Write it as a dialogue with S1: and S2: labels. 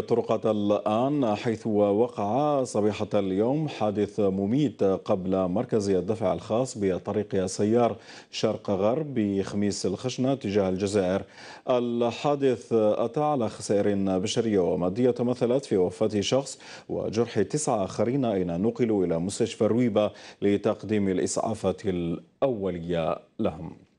S1: طرقة الآن حيث وقع صبيحة اليوم حادث مميت قبل مركز الدفع الخاص بطريق سيار شرق غرب بخميس الخشنة تجاه الجزائر الحادث أتى على خسائر بشرية ومادية تمثلت في وفاة شخص وجرح تسعة آخرين أين نقلوا إلى مستشفى رويبة لتقديم الإسعافات الأولية لهم